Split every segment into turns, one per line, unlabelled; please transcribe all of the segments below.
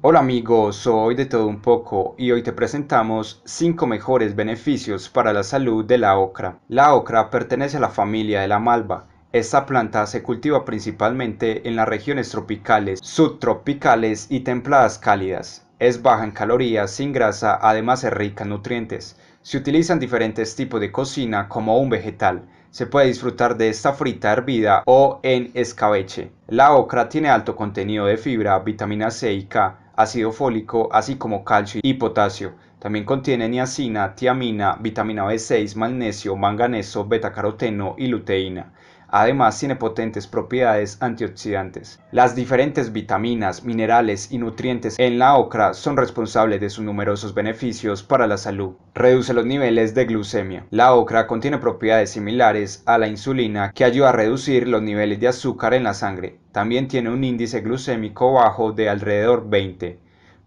Hola amigos, soy de todo un poco y hoy te presentamos 5 mejores beneficios para la salud de la ocra. La ocra pertenece a la familia de la malva. Esta planta se cultiva principalmente en las regiones tropicales, subtropicales y templadas cálidas. Es baja en calorías, sin grasa, además es rica en nutrientes. Se utiliza en diferentes tipos de cocina como un vegetal. Se puede disfrutar de esta frita hervida o en escabeche. La ocra tiene alto contenido de fibra, vitamina C y K ácido fólico, así como calcio y potasio. También contiene niacina, tiamina, vitamina B6, magnesio, manganeso, betacaroteno y luteína. Además tiene potentes propiedades antioxidantes. Las diferentes vitaminas, minerales y nutrientes en la ocra son responsables de sus numerosos beneficios para la salud. Reduce los niveles de glucemia. La ocra contiene propiedades similares a la insulina que ayuda a reducir los niveles de azúcar en la sangre. También tiene un índice glucémico bajo de alrededor 20,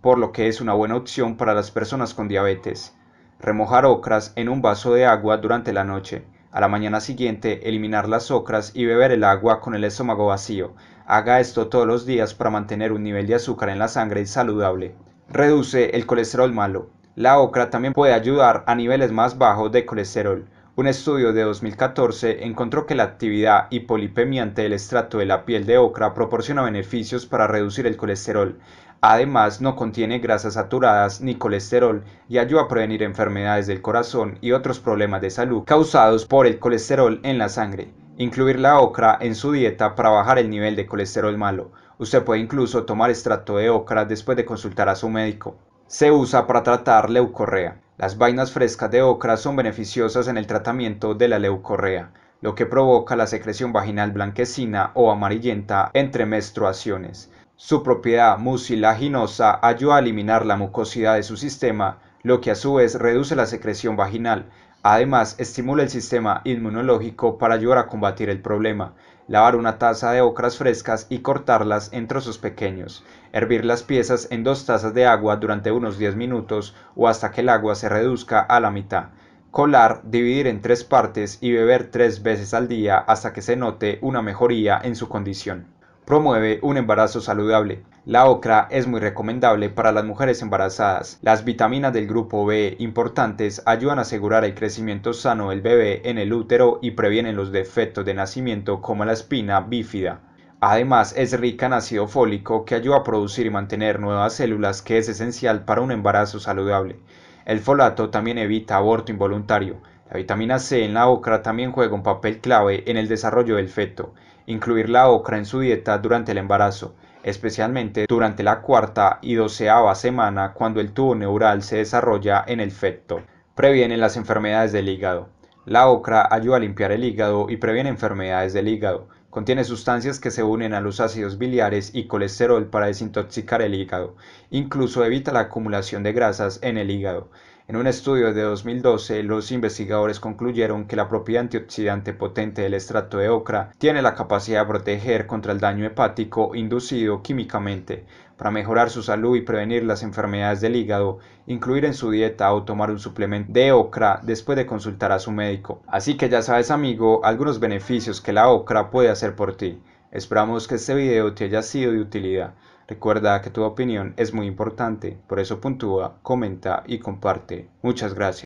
por lo que es una buena opción para las personas con diabetes. Remojar ocras en un vaso de agua durante la noche a la mañana siguiente, eliminar las ocras y beber el agua con el estómago vacío. Haga esto todos los días para mantener un nivel de azúcar en la sangre saludable. Reduce el colesterol malo. La ocra también puede ayudar a niveles más bajos de colesterol. Un estudio de 2014 encontró que la actividad hipolipemiante del estrato de la piel de ocra proporciona beneficios para reducir el colesterol. Además, no contiene grasas saturadas ni colesterol y ayuda a prevenir enfermedades del corazón y otros problemas de salud causados por el colesterol en la sangre. Incluir la ocra en su dieta para bajar el nivel de colesterol malo. Usted puede incluso tomar estrato de ocra después de consultar a su médico. Se usa para tratar leucorrea. Las vainas frescas de ocra son beneficiosas en el tratamiento de la leucorrea, lo que provoca la secreción vaginal blanquecina o amarillenta entre menstruaciones. Su propiedad mucilaginosa ayuda a eliminar la mucosidad de su sistema, lo que a su vez reduce la secreción vaginal, Además, estimula el sistema inmunológico para ayudar a combatir el problema. Lavar una taza de ocras frescas y cortarlas en trozos pequeños. Hervir las piezas en dos tazas de agua durante unos 10 minutos o hasta que el agua se reduzca a la mitad. Colar, dividir en tres partes y beber tres veces al día hasta que se note una mejoría en su condición. Promueve un embarazo saludable. La ocra es muy recomendable para las mujeres embarazadas. Las vitaminas del grupo B importantes ayudan a asegurar el crecimiento sano del bebé en el útero y previenen los defectos de nacimiento como la espina bífida. Además, es rica en ácido fólico que ayuda a producir y mantener nuevas células que es esencial para un embarazo saludable. El folato también evita aborto involuntario. La vitamina C en la ocra también juega un papel clave en el desarrollo del feto. Incluir la ocra en su dieta durante el embarazo especialmente durante la cuarta y doceava semana cuando el tubo neural se desarrolla en el feto. Previene las enfermedades del hígado. La ocra ayuda a limpiar el hígado y previene enfermedades del hígado. Contiene sustancias que se unen a los ácidos biliares y colesterol para desintoxicar el hígado. Incluso evita la acumulación de grasas en el hígado. En un estudio de 2012, los investigadores concluyeron que la propiedad antioxidante potente del estrato de ocra tiene la capacidad de proteger contra el daño hepático inducido químicamente. Para mejorar su salud y prevenir las enfermedades del hígado, incluir en su dieta o tomar un suplemento de ocra después de consultar a su médico. Así que ya sabes amigo, algunos beneficios que la ocra puede hacer por ti. Esperamos que este video te haya sido de utilidad. Recuerda que tu opinión es muy importante, por eso puntúa, comenta y comparte. Muchas gracias.